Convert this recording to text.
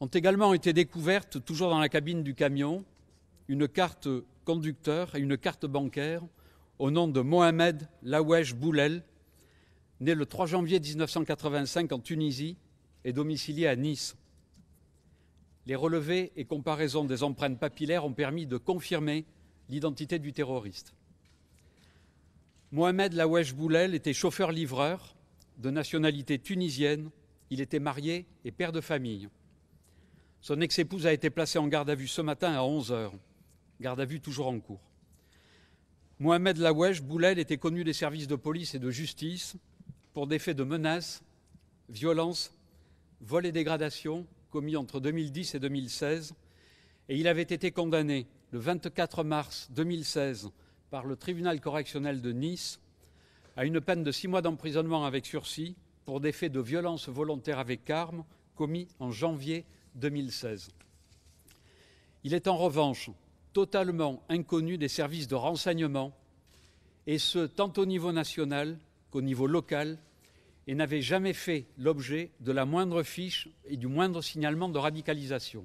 ont également été découvertes, toujours dans la cabine du camion, une carte conducteur et une carte bancaire au nom de Mohamed Lawesh Boulel, né le 3 janvier 1985 en Tunisie et domicilié à Nice. Les relevés et comparaisons des empreintes papillaires ont permis de confirmer l'identité du terroriste. Mohamed Lawesh Boulel était chauffeur-livreur de nationalité tunisienne. Il était marié et père de famille. Son ex-épouse a été placée en garde à vue ce matin à 11h. Garde à vue toujours en cours. Mohamed Laouèche Boulel était connu des services de police et de justice pour des faits de menaces, violences, vols et dégradations commis entre 2010 et 2016. Et il avait été condamné le 24 mars 2016 par le tribunal correctionnel de Nice à une peine de six mois d'emprisonnement avec sursis pour des faits de violence volontaire avec armes commis en janvier 2016. Il est en revanche totalement inconnu des services de renseignement, et ce tant au niveau national qu'au niveau local, et n'avait jamais fait l'objet de la moindre fiche et du moindre signalement de radicalisation.